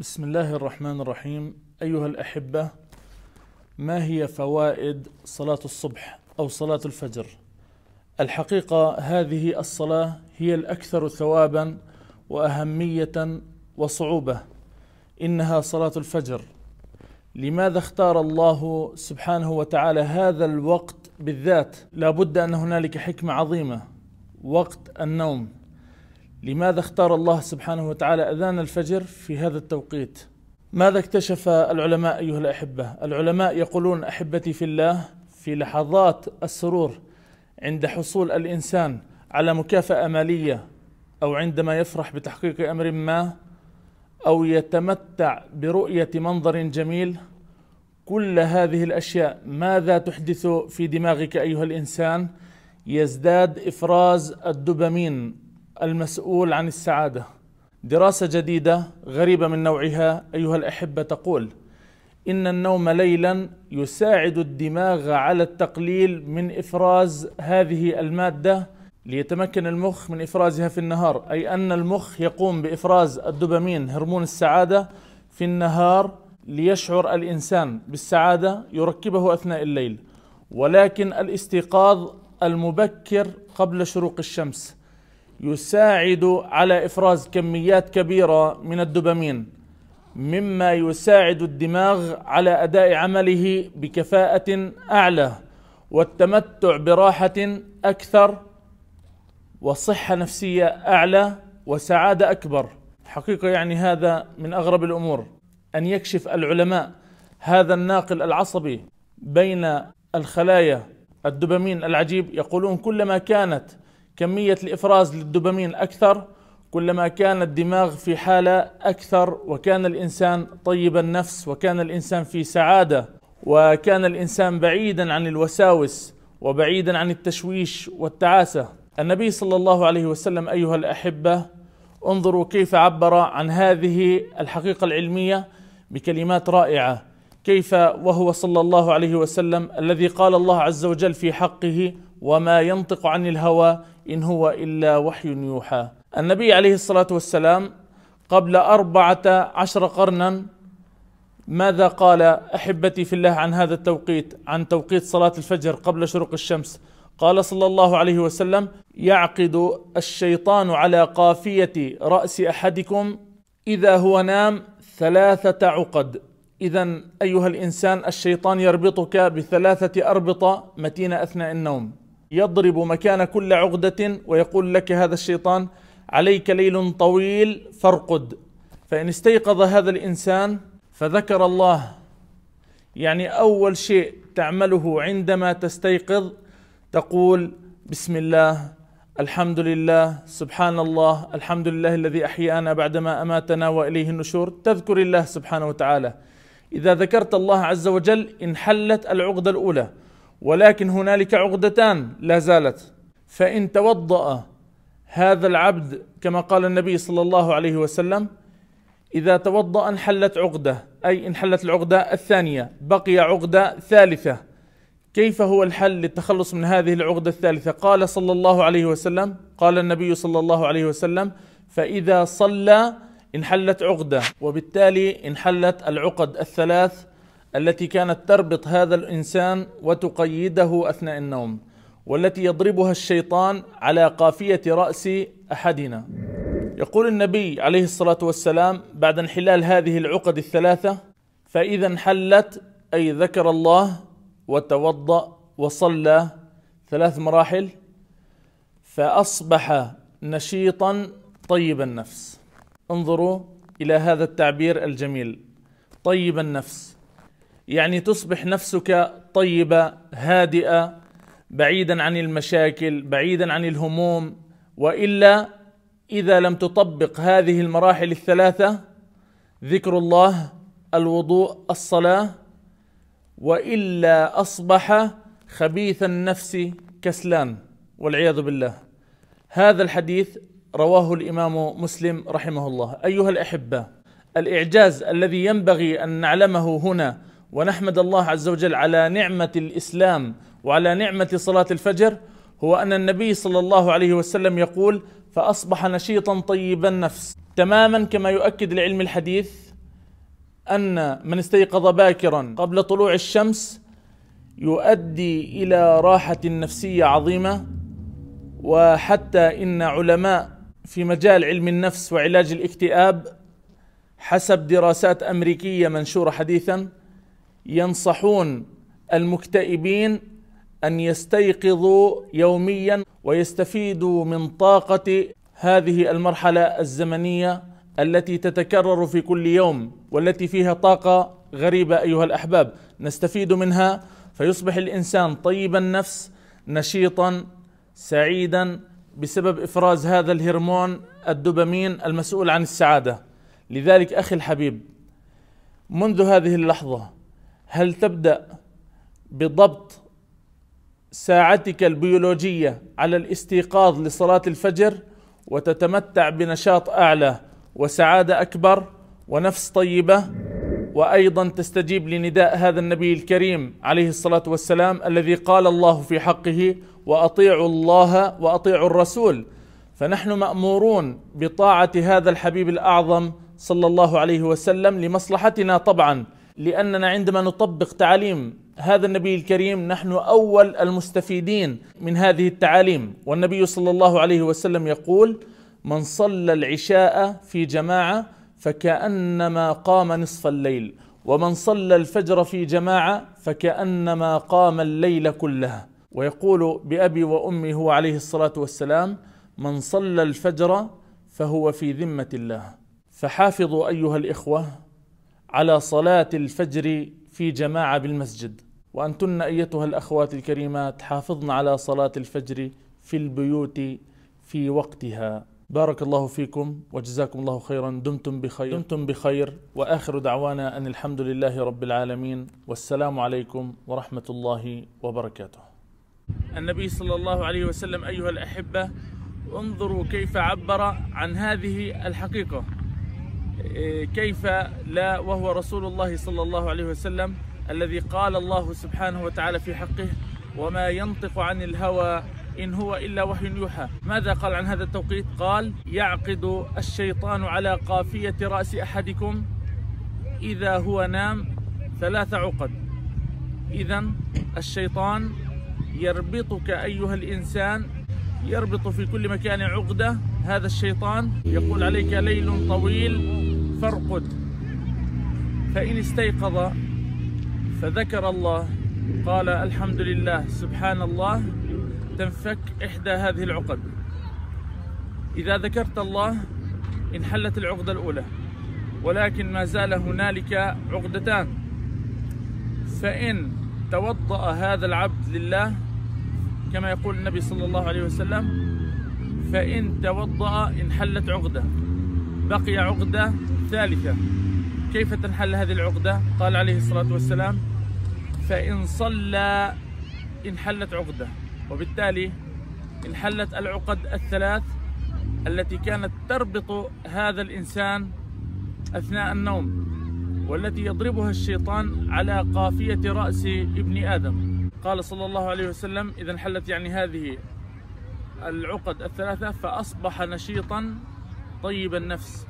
بسم الله الرحمن الرحيم أيها الأحبة ما هي فوائد صلاة الصبح أو صلاة الفجر؟ الحقيقة هذه الصلاة هي الأكثر ثوابا وأهمية وصعوبة إنها صلاة الفجر لماذا اختار الله سبحانه وتعالى هذا الوقت بالذات؟ لابد أن هنالك حكمة عظيمة وقت النوم لماذا اختار الله سبحانه وتعالى اذان الفجر في هذا التوقيت ماذا اكتشف العلماء ايها الاحبه العلماء يقولون احبتي في الله في لحظات السرور عند حصول الانسان على مكافاه ماليه او عندما يفرح بتحقيق امر ما او يتمتع برؤيه منظر جميل كل هذه الاشياء ماذا تحدث في دماغك ايها الانسان يزداد افراز الدوبامين المسؤول عن السعادة دراسة جديدة غريبة من نوعها أيها الأحبة تقول إن النوم ليلا يساعد الدماغ على التقليل من إفراز هذه المادة ليتمكن المخ من إفرازها في النهار أي أن المخ يقوم بإفراز الدوبامين هرمون السعادة في النهار ليشعر الإنسان بالسعادة يركبه أثناء الليل ولكن الاستيقاظ المبكر قبل شروق الشمس يساعد على افراز كميات كبيره من الدوبامين مما يساعد الدماغ على اداء عمله بكفاءه اعلى والتمتع براحه اكثر وصحه نفسيه اعلى وسعاده اكبر حقيقه يعني هذا من اغرب الامور ان يكشف العلماء هذا الناقل العصبي بين الخلايا الدوبامين العجيب يقولون كلما كانت كمية الإفراز للدوبامين أكثر كلما كان الدماغ في حالة أكثر وكان الإنسان طيب النفس وكان الإنسان في سعادة وكان الإنسان بعيدا عن الوساوس وبعيدا عن التشويش والتعاسة النبي صلى الله عليه وسلم أيها الأحبة انظروا كيف عبر عن هذه الحقيقة العلمية بكلمات رائعة كيف وهو صلى الله عليه وسلم الذي قال الله عز وجل في حقه وما ينطق عن الهوى إن هو إلا وحي يوحى النبي عليه الصلاة والسلام قبل أربعة عشر قرنا ماذا قال أحبتي في الله عن هذا التوقيت عن توقيت صلاة الفجر قبل شروق الشمس قال صلى الله عليه وسلم يعقد الشيطان على قافية رأس أحدكم إذا هو نام ثلاثة عقد إذا أيها الإنسان الشيطان يربطك بثلاثة أربطة متينة أثناء النوم يضرب مكان كل عقدة ويقول لك هذا الشيطان عليك ليل طويل فارقد فإن استيقظ هذا الإنسان فذكر الله يعني أول شيء تعمله عندما تستيقظ تقول بسم الله الحمد لله سبحان الله الحمد لله الذي أحيانا بعدما أماتنا وإليه النشور تذكر الله سبحانه وتعالى إذا ذكرت الله عز وجل انحلت العقدة الأولى ولكن هنالك عقدتان لا زالت فان توضأ هذا العبد كما قال النبي صلى الله عليه وسلم إذا توضأ انحلت عقدة أي انحلت العقدة الثانية بقي عقدة ثالثة كيف هو الحل للتخلص من هذه العقدة الثالثة قال صلى الله عليه وسلم قال النبي صلى الله عليه وسلم فإذا صلى انحلت عقدة وبالتالي انحلت العقد الثلاث التي كانت تربط هذا الانسان وتقيده اثناء النوم والتي يضربها الشيطان على قافيه راس احدنا يقول النبي عليه الصلاه والسلام بعد انحلال هذه العقد الثلاثه فاذا انحلت اي ذكر الله وتوضا وصلى ثلاث مراحل فاصبح نشيطا طيب النفس انظروا الى هذا التعبير الجميل طيب النفس يعني تصبح نفسك طيبه هادئه بعيدا عن المشاكل بعيدا عن الهموم والا اذا لم تطبق هذه المراحل الثلاثه ذكر الله الوضوء الصلاه والا اصبح خبيث النفس كسلان والعياذ بالله هذا الحديث رواه الامام مسلم رحمه الله ايها الاحبه الاعجاز الذي ينبغي ان نعلمه هنا ونحمد الله عز وجل على نعمه الاسلام وعلى نعمه صلاه الفجر هو ان النبي صلى الله عليه وسلم يقول فاصبح نشيطا طيب النفس تماما كما يؤكد العلم الحديث ان من استيقظ باكرا قبل طلوع الشمس يؤدي الى راحه نفسيه عظيمه وحتى ان علماء في مجال علم النفس وعلاج الاكتئاب حسب دراسات امريكيه منشوره حديثا ينصحون المكتئبين ان يستيقظوا يوميا ويستفيدوا من طاقه هذه المرحله الزمنيه التي تتكرر في كل يوم والتي فيها طاقه غريبه ايها الاحباب نستفيد منها فيصبح الانسان طيب النفس نشيطا سعيدا بسبب افراز هذا الهرمون الدوبامين المسؤول عن السعاده لذلك اخي الحبيب منذ هذه اللحظه هل تبدأ بضبط ساعتك البيولوجية على الاستيقاظ لصلاة الفجر وتتمتع بنشاط أعلى وسعادة أكبر ونفس طيبة وأيضا تستجيب لنداء هذا النبي الكريم عليه الصلاة والسلام الذي قال الله في حقه وأطيعوا الله وأطيعوا الرسول فنحن مأمورون بطاعة هذا الحبيب الأعظم صلى الله عليه وسلم لمصلحتنا طبعاً لاننا عندما نطبق تعاليم هذا النبي الكريم نحن اول المستفيدين من هذه التعاليم والنبي صلى الله عليه وسلم يقول من صلى العشاء في جماعه فكانما قام نصف الليل ومن صلى الفجر في جماعه فكانما قام الليل كلها ويقول بابي وامي هو عليه الصلاه والسلام من صلى الفجر فهو في ذمه الله فحافظوا ايها الاخوه على صلاة الفجر في جماعة بالمسجد وأنتن أيتها الأخوات الكريمات حافظن على صلاة الفجر في البيوت في وقتها بارك الله فيكم وجزاكم الله خيرا دمتم بخير دمتم بخير واخر دعوانا ان الحمد لله رب العالمين والسلام عليكم ورحمه الله وبركاته. النبي صلى الله عليه وسلم ايها الاحبه انظروا كيف عبر عن هذه الحقيقه كيف لا وهو رسول الله صلى الله عليه وسلم الذي قال الله سبحانه وتعالى في حقه وما ينطق عن الهوى إن هو إلا وحي يوحى ماذا قال عن هذا التوقيت قال يعقد الشيطان على قافية رأس أحدكم إذا هو نام ثلاث عقد إذا الشيطان يربطك أيها الإنسان يربط في كل مكان عقدة هذا الشيطان يقول عليك ليل طويل فارقد فإن استيقظ فذكر الله قال الحمد لله سبحان الله تنفك إحدى هذه العقد إذا ذكرت الله انحلت العقدة الأولى ولكن ما زال هنالك عقدتان فإن توضأ هذا العبد لله كما يقول النبي صلى الله عليه وسلم فإن توضأ انحلت عقدة بقي عقدة ثالثا كيف تنحل هذه العقدة قال عليه الصلاة والسلام فإن صلى انحلت عقدة وبالتالي انحلت العقد الثلاث التي كانت تربط هذا الإنسان أثناء النوم والتي يضربها الشيطان على قافية رأس ابن آدم قال صلى الله عليه وسلم إذا انحلت يعني هذه العقد الثلاثة فأصبح نشيطا طيب النفس